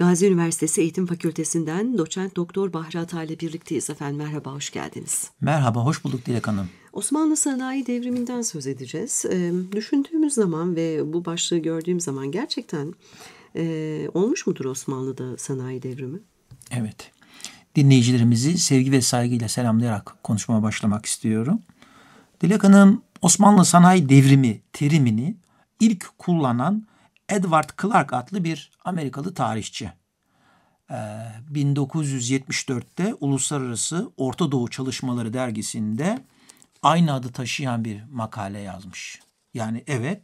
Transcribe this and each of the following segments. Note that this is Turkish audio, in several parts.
Gazi Üniversitesi Eğitim Fakültesinden doçent doktor Bahri Ata ile birlikteyiz efendim. Merhaba, hoş geldiniz. Merhaba, hoş bulduk Dilek Hanım. Osmanlı sanayi devriminden söz edeceğiz. E, düşündüğümüz zaman ve bu başlığı gördüğüm zaman gerçekten e, olmuş mudur Osmanlı'da sanayi devrimi? Evet. Dinleyicilerimizi sevgi ve saygıyla selamlayarak konuşmama başlamak istiyorum. Dilek Hanım Osmanlı sanayi devrimi terimini ilk kullanan Edward Clark adlı bir Amerikalı tarihçi. 1974'te ee, Uluslararası Orta Doğu Çalışmaları dergisinde aynı adı taşıyan bir makale yazmış. Yani evet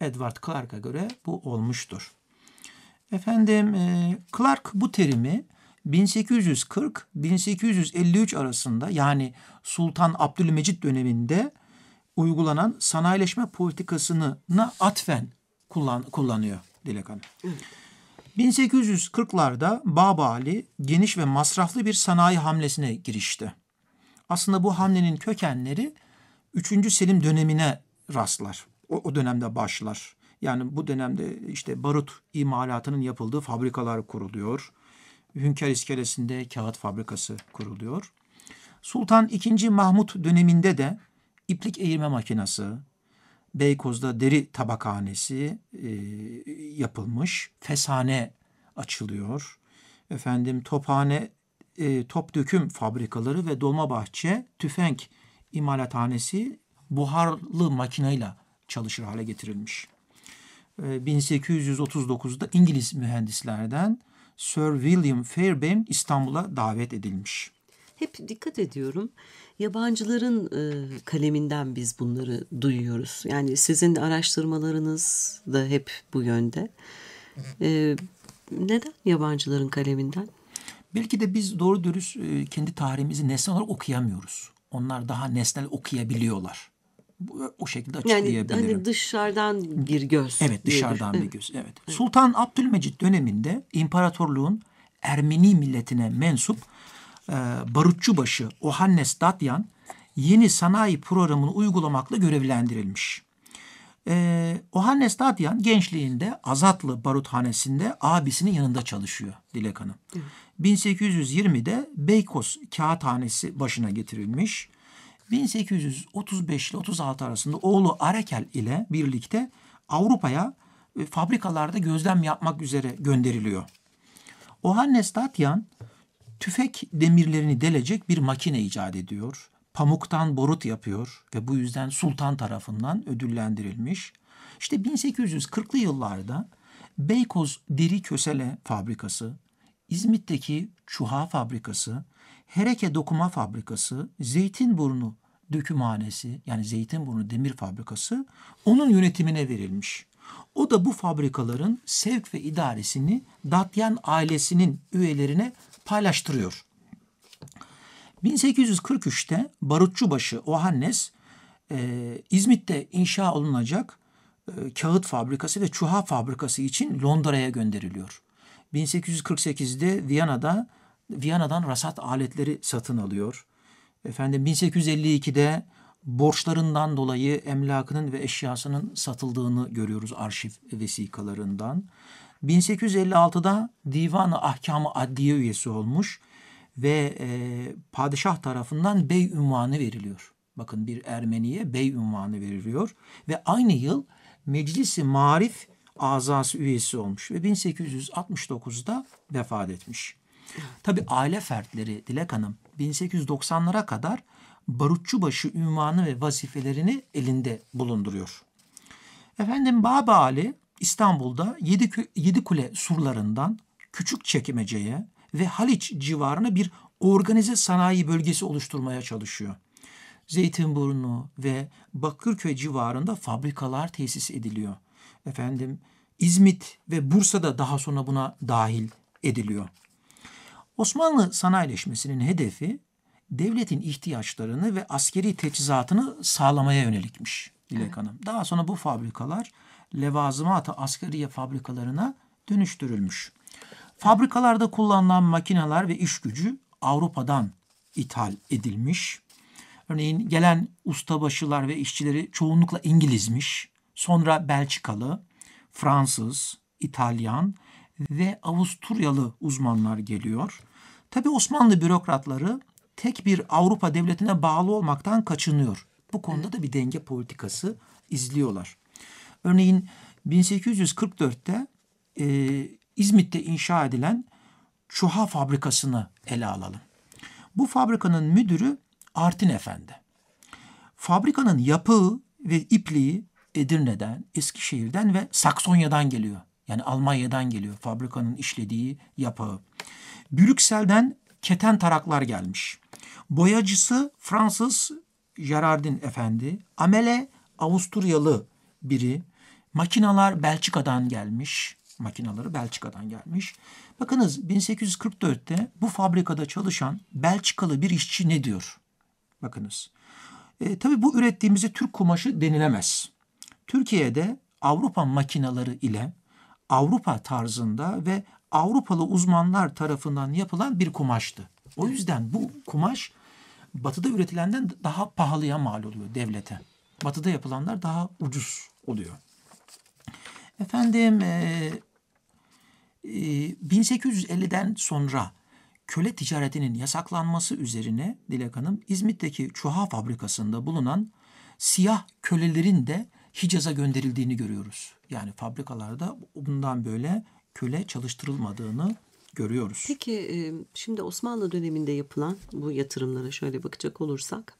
Edward Clark'a göre bu olmuştur. Efendim e, Clark bu terimi 1840-1853 arasında yani Sultan Abdülmecit döneminde uygulanan sanayileşme politikasına atfen kullan, kullanıyor Dilek Hanım. 1840'larda Babali geniş ve masraflı bir sanayi hamlesine girişti. Aslında bu hamlenin kökenleri 3. Selim dönemine rastlar. O, o dönemde başlar. Yani bu dönemde işte barut imalatının yapıldığı fabrikalar kuruluyor. Hünkar iskelesinde kağıt fabrikası kuruluyor. Sultan II. Mahmut döneminde de iplik eğirme makinası. Beykoz'da deri tabakhanesi e, yapılmış. Feshane açılıyor. Efendim tophane, e, top döküm fabrikaları ve dolma bahçe tüfenk imalathanesi buharlı makineyle çalışır hale getirilmiş. E, 1839'da İngiliz mühendislerden Sir William Fairbairn İstanbul'a davet edilmiş hep dikkat ediyorum. Yabancıların e, kaleminden biz bunları duyuyoruz. Yani sizin araştırmalarınız da hep bu yönde. E, neden yabancıların kaleminden? Belki de biz doğru dürüst e, kendi tarihimizi nesnel olarak okuyamıyoruz. Onlar daha nesnel okuyabiliyorlar. Bu, o şekilde açıklayabilirim. Yani hani dışarıdan bir göz. Evet dışarıdan gelir. bir göz. Evet. evet. Sultan Abdülmecit döneminde imparatorluğun Ermeni milletine mensup ee, barutçubaşı Ohannes Datyan yeni sanayi programını uygulamakla görevlendirilmiş. E, Ohannes Tatyan gençliğinde Azatlı Baruthanesi'nde abisinin yanında çalışıyor Dilek Hanım. Evet. 1820'de Beykoz Kağıthanesi başına getirilmiş. 1835 ile 36 arasında oğlu Arekel ile birlikte Avrupa'ya e, fabrikalarda gözlem yapmak üzere gönderiliyor. Ohannes Tatyan tüfek demirlerini delecek bir makine icat ediyor. Pamuktan borut yapıyor ve bu yüzden sultan tarafından ödüllendirilmiş. İşte 1840'lı yıllarda Beykoz Deri Kösele Fabrikası, İzmit'teki Çuha Fabrikası, Hereke Dokuma Fabrikası, Zeytinburnu Dökümhanesi yani Zeytinburnu Demir Fabrikası onun yönetimine verilmiş. O da bu fabrikaların sevk ve idaresini Datyan ailesinin üyelerine paylaştırıyor. 1843'te Barutçubaşı Ohannes e, İzmit'te inşa olunacak e, kağıt fabrikası ve çuha fabrikası için Londra'ya gönderiliyor. 1848'de Viyana'da Viyana'dan rasat aletleri satın alıyor. Efendim 1852'de borçlarından dolayı emlakının ve eşyasının satıldığını görüyoruz arşiv vesikalarından. 1856'da Divan-ı Ahkamı Adliye üyesi olmuş ve e, padişah tarafından bey ünvanı veriliyor. Bakın bir Ermeniye bey ünvanı veriliyor ve aynı yıl Meclisi Marif azası üyesi olmuş ve 1869'da vefat etmiş. Tabi aile fertleri Dilek Hanım 1890'lara kadar barutçubaşı ünvanı ve vazifelerini elinde bulunduruyor. Efendim Baba Ali İstanbul'da Yedi, kule surlarından küçük çekimeceye ve Haliç civarına bir organize sanayi bölgesi oluşturmaya çalışıyor. Zeytinburnu ve Bakırköy civarında fabrikalar tesis ediliyor. Efendim İzmit ve Bursa'da daha sonra buna dahil ediliyor. Osmanlı sanayileşmesinin hedefi devletin ihtiyaçlarını ve askeri teçhizatını sağlamaya yönelikmiş Dilek evet. Hanım. Daha sonra bu fabrikalar levazımatı asgariye fabrikalarına dönüştürülmüş. Fabrikalarda kullanılan makineler ve iş gücü Avrupa'dan ithal edilmiş. Örneğin gelen ustabaşılar ve işçileri çoğunlukla İngilizmiş, sonra Belçikalı, Fransız, İtalyan ve Avusturyalı uzmanlar geliyor. Tabi Osmanlı bürokratları tek bir Avrupa devletine bağlı olmaktan kaçınıyor. Bu konuda da bir denge politikası izliyorlar. Örneğin 1844'te e, İzmit'te inşa edilen çuha fabrikasını ele alalım. Bu fabrikanın müdürü Artin Efendi. Fabrikanın yapığı ve ipliği Edirne'den, Eskişehir'den ve Saksonya'dan geliyor. Yani Almanya'dan geliyor fabrikanın işlediği yapağı. Brüksel'den keten taraklar gelmiş. Boyacısı Fransız Gerardin Efendi, amele Avusturyalı biri. Makinalar Belçika'dan gelmiş. Makinaları Belçika'dan gelmiş. Bakınız 1844'te bu fabrikada çalışan Belçikalı bir işçi ne diyor? Bakınız. E, tabii bu ürettiğimizi Türk kumaşı denilemez. Türkiye'de Avrupa makinaları ile Avrupa tarzında ve Avrupalı uzmanlar tarafından yapılan bir kumaştı. O yüzden bu kumaş batıda üretilenden daha pahalıya mal oluyor devlete. Batıda yapılanlar daha ucuz oluyor. Efendim e, e, 1850'den sonra köle ticaretinin yasaklanması üzerine Dilek Hanım İzmit'teki çuha fabrikasında bulunan siyah kölelerin de Hicaz'a gönderildiğini görüyoruz. Yani fabrikalarda bundan böyle köle çalıştırılmadığını görüyoruz. Peki e, şimdi Osmanlı döneminde yapılan bu yatırımlara şöyle bakacak olursak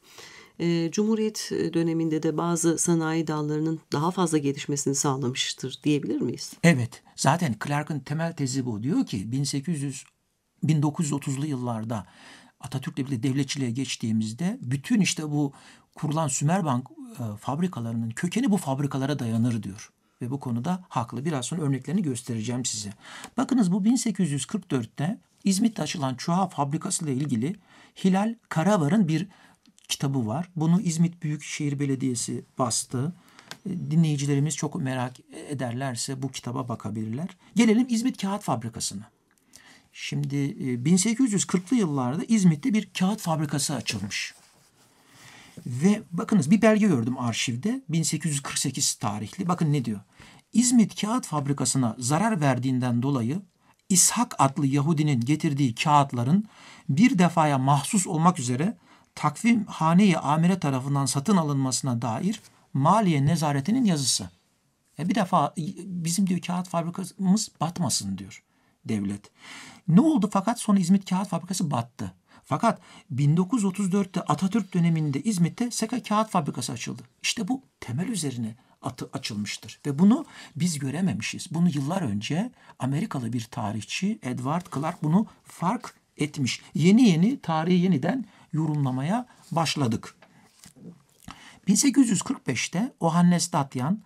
ee, Cumhuriyet e, döneminde de bazı sanayi dallarının daha fazla gelişmesini sağlamıştır diyebilir miyiz? Evet. Zaten Clark'ın temel tezi bu. Diyor ki 1800 1930'lu yıllarda Atatürk'le birlikte devletçiliğe geçtiğimizde bütün işte bu kurulan Sümerbank e, fabrikalarının kökeni bu fabrikalara dayanır diyor. Ve bu konuda haklı. Biraz sonra örneklerini göstereceğim size. Bakınız bu 1844'te İzmit'te açılan Çuha fabrikası ile ilgili Hilal Karavar'ın bir kitabı var. Bunu İzmit Büyükşehir Belediyesi bastı. E, dinleyicilerimiz çok merak ederlerse bu kitaba bakabilirler. Gelelim İzmit Kağıt Fabrikası'na. Şimdi 1840'lı e, yıllarda İzmit'te bir kağıt fabrikası açılmış. Ve bakınız bir belge gördüm arşivde 1848 tarihli. Bakın ne diyor? İzmit Kağıt Fabrikası'na zarar verdiğinden dolayı İshak adlı Yahudinin getirdiği kağıtların bir defaya mahsus olmak üzere takvim haneyi amire tarafından satın alınmasına dair maliye nezaretinin yazısı. E bir defa bizim diyor kağıt fabrikamız batmasın diyor devlet. Ne oldu fakat sonra İzmit Kağıt Fabrikası battı. Fakat 1934'te Atatürk döneminde İzmit'te Seka Kağıt Fabrikası açıldı. İşte bu temel üzerine atı açılmıştır. Ve bunu biz görememişiz. Bunu yıllar önce Amerikalı bir tarihçi Edward Clark bunu fark etmiş. Yeni yeni tarihi yeniden yorumlamaya başladık. 1845'te Ohannes Datyan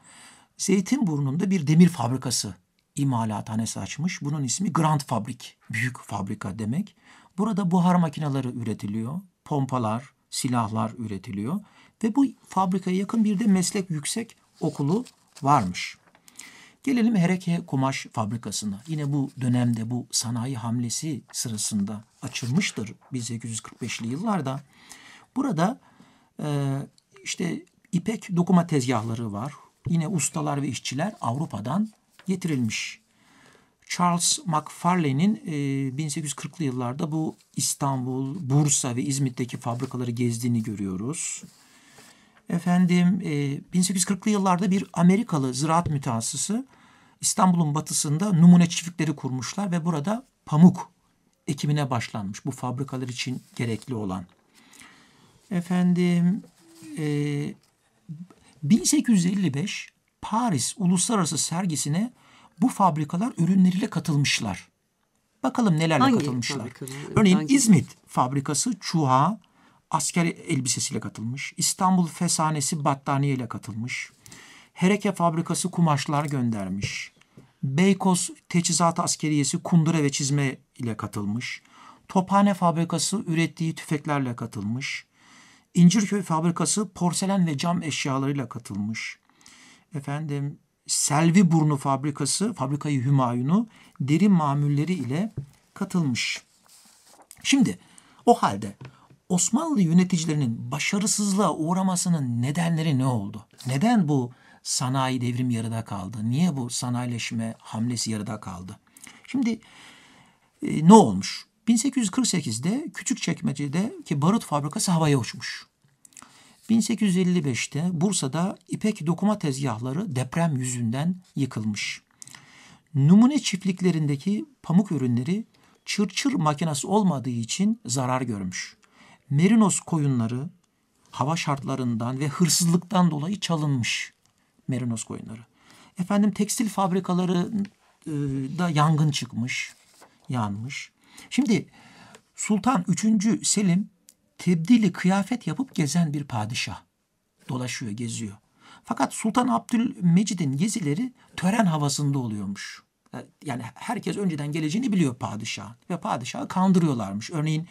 Zeytinburnu'nda bir demir fabrikası imalathanesi açmış. Bunun ismi Grand Fabrik, büyük fabrika demek. Burada buhar makineleri üretiliyor, pompalar, silahlar üretiliyor ve bu fabrikaya yakın bir de meslek yüksek okulu varmış. Gelelim Hereke Kumaş Fabrikası'na. Yine bu dönemde bu sanayi hamlesi sırasında açılmıştır 1845'li yıllarda. Burada e, işte ipek dokuma tezgahları var. Yine ustalar ve işçiler Avrupa'dan getirilmiş. Charles McFarlane'in e, 1840'lı yıllarda bu İstanbul, Bursa ve İzmit'teki fabrikaları gezdiğini görüyoruz. Efendim e, 1840'lı yıllarda bir Amerikalı ziraat mütehassısı İstanbul'un batısında numune çiftlikleri kurmuşlar ve burada pamuk ekimine başlanmış. Bu fabrikalar için gerekli olan. Efendim e, 1855 Paris Uluslararası Sergisi'ne bu fabrikalar ürünleriyle katılmışlar. Bakalım nelerle Hangi katılmışlar. Fabrikalar? Örneğin Hangi? İzmit fabrikası çuha asker elbisesiyle katılmış. İstanbul Fesanesi battaniye ile katılmış. Hereke fabrikası kumaşlar göndermiş. Beykoz Teçhizat Askeriyesi kundura ve çizme ile katılmış. Tophane fabrikası ürettiği tüfeklerle katılmış. İncirköy fabrikası porselen ve cam eşyalarıyla katılmış. Efendim Selvi Burnu fabrikası, fabrikayı Hümayun'u deri mamulleri ile katılmış. Şimdi o halde Osmanlı yöneticilerinin başarısızlığa uğramasının nedenleri ne oldu? Neden bu sanayi devrim yarıda kaldı? Niye bu sanayileşme hamlesi yarıda kaldı? Şimdi e, ne olmuş? 1848'de küçük çekmecede ki barut fabrikası havaya uçmuş. 1855'te Bursa'da ipek dokuma tezgahları deprem yüzünden yıkılmış. Numune çiftliklerindeki pamuk ürünleri çırçır makinası olmadığı için zarar görmüş. Merinos koyunları hava şartlarından ve hırsızlıktan dolayı çalınmış merinos koyunları. Efendim tekstil fabrikaları e, da yangın çıkmış, yanmış. Şimdi Sultan 3. Selim tebdili kıyafet yapıp gezen bir padişah. Dolaşıyor, geziyor. Fakat Sultan Abdülmecid'in gezileri tören havasında oluyormuş. E, yani herkes önceden geleceğini biliyor padişah ve padişahı kandırıyorlarmış. Örneğin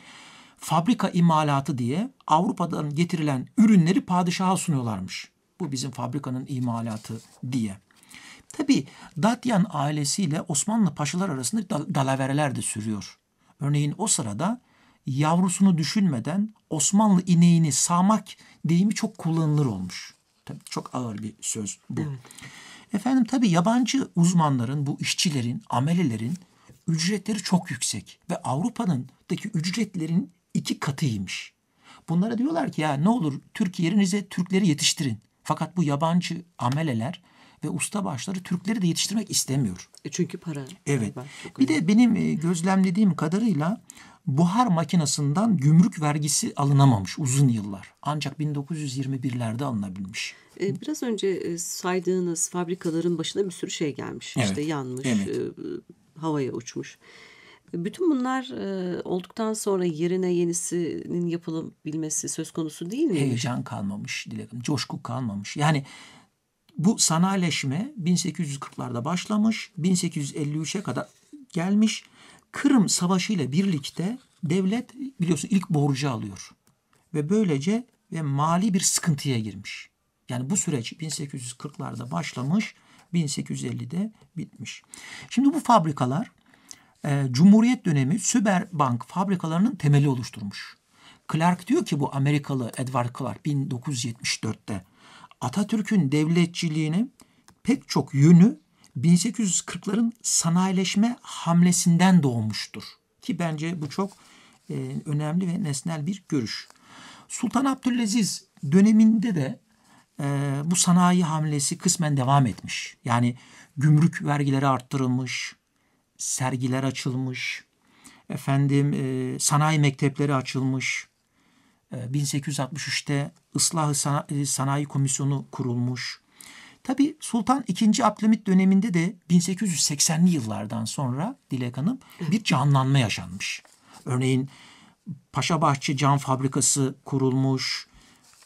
fabrika imalatı diye Avrupa'dan getirilen ürünleri padişaha sunuyorlarmış. Bu bizim fabrikanın imalatı diye. Tabi Datyan ailesiyle Osmanlı paşalar arasında dalavereler de sürüyor. Örneğin o sırada yavrusunu düşünmeden Osmanlı ineğini sağmak deyimi çok kullanılır olmuş. Tabii çok ağır bir söz bu. Evet. Efendim tabi yabancı uzmanların, bu işçilerin, amelelerin ücretleri çok yüksek. Ve Avrupa'nındaki ücretlerin iki katıymış. Bunlara diyorlar ki ya ne olur Türk yerinize Türkleri yetiştirin. Fakat bu yabancı ameleler ve usta başları Türkleri de yetiştirmek istemiyor. E çünkü para. Evet. bir de benim e, gözlemlediğim kadarıyla buhar makinesinden gümrük vergisi alınamamış uzun yıllar. Ancak 1921'lerde alınabilmiş. E, biraz önce e, saydığınız fabrikaların başına bir sürü şey gelmiş. Evet. İşte yanmış, evet. havaya uçmuş. Bütün bunlar e, olduktan sonra yerine yenisinin yapılabilmesi söz konusu değil mi? Heyecan kalmamış Dilek'im. Coşku kalmamış. Yani bu sanayileşme 1840'larda başlamış. 1853'e kadar gelmiş. Kırım Savaşı ile birlikte devlet biliyorsun ilk borcu alıyor. Ve böylece ve mali bir sıkıntıya girmiş. Yani bu süreç 1840'larda başlamış, 1850'de bitmiş. Şimdi bu fabrikalar e, Cumhuriyet dönemi Süberbank fabrikalarının temeli oluşturmuş. Clark diyor ki bu Amerikalı Edward Clark 1974'te Atatürk'ün devletçiliğini pek çok yönü 1840'ların sanayileşme hamlesinden doğmuştur. Ki bence bu çok e, önemli ve nesnel bir görüş. Sultan Abdülaziz döneminde de e, bu sanayi hamlesi kısmen devam etmiş. Yani gümrük vergileri arttırılmış, sergiler açılmış. Efendim e, sanayi mektepleri açılmış. E, 1863'te islah Sanayi, Sanayi Komisyonu kurulmuş. Tabi Sultan II. Abdülhamit döneminde de 1880'li yıllardan sonra Dilek Hanım bir canlanma yaşanmış. Örneğin Paşa Bahçe Cam Fabrikası kurulmuş.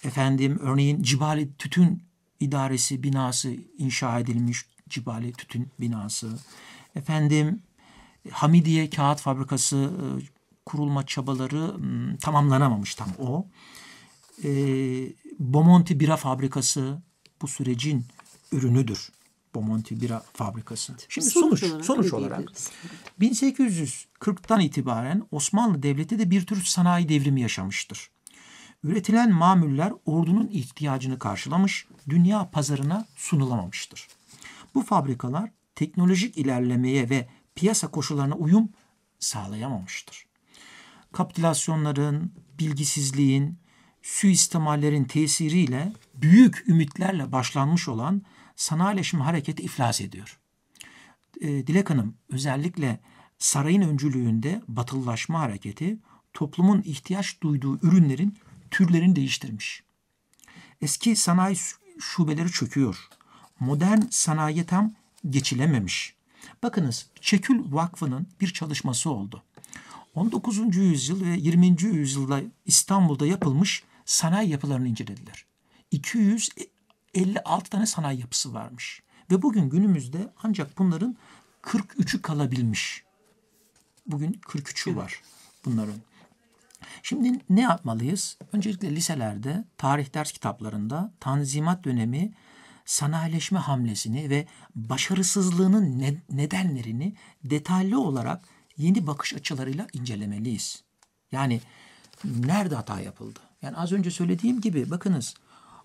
Efendim örneğin Cibali Tütün İdaresi binası inşa edilmiş. Cibali Tütün binası. Efendim Hamidiye Kağıt Fabrikası e, kurulma çabaları tamamlanamamış tam o. E, Bomonti Bira Fabrikası bu sürecin ürünüdür. Bomonti Bira Fabrikası. Şimdi sonuç sonuç olarak, olarak 1840'tan itibaren Osmanlı Devleti de bir tür sanayi devrimi yaşamıştır. Üretilen mamuller ordunun ihtiyacını karşılamış, dünya pazarına sunulamamıştır. Bu fabrikalar teknolojik ilerlemeye ve piyasa koşullarına uyum sağlayamamıştır. Kapitülasyonların, bilgisizliğin, suistimallerin tesiriyle büyük ümitlerle başlanmış olan sanayileşme hareketi iflas ediyor. E, Dilek Hanım özellikle sarayın öncülüğünde batılılaşma hareketi toplumun ihtiyaç duyduğu ürünlerin türlerini değiştirmiş. Eski sanayi şubeleri çöküyor. Modern sanayi tam geçilememiş. Bakınız Çekül Vakfı'nın bir çalışması oldu. 19. yüzyıl ve 20. yüzyılda İstanbul'da yapılmış sanayi yapılarını incelediler. 256 tane sanayi yapısı varmış. Ve bugün günümüzde ancak bunların 43'ü kalabilmiş. Bugün 43'ü var bunların. Şimdi ne yapmalıyız? Öncelikle liselerde, tarih ders kitaplarında Tanzimat dönemi sanayileşme hamlesini ve başarısızlığının ne, nedenlerini detaylı olarak yeni bakış açılarıyla incelemeliyiz. Yani nerede hata yapıldı? Yani az önce söylediğim gibi bakınız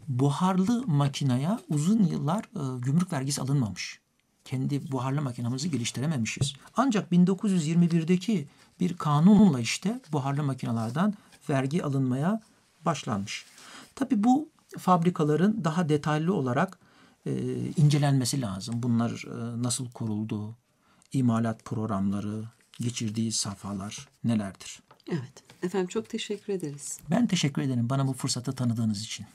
buharlı makinaya uzun yıllar e, gümrük vergisi alınmamış. Kendi buharlı makinamızı geliştirememişiz. Ancak 1921'deki bir kanunla işte buharlı makinalardan vergi alınmaya başlanmış. Tabii bu fabrikaların daha detaylı olarak e, incelenmesi lazım. Bunlar e, nasıl kuruldu, İmalat programları, geçirdiği safhalar nelerdir? Evet. Efendim çok teşekkür ederiz. Ben teşekkür ederim bana bu fırsatı tanıdığınız için.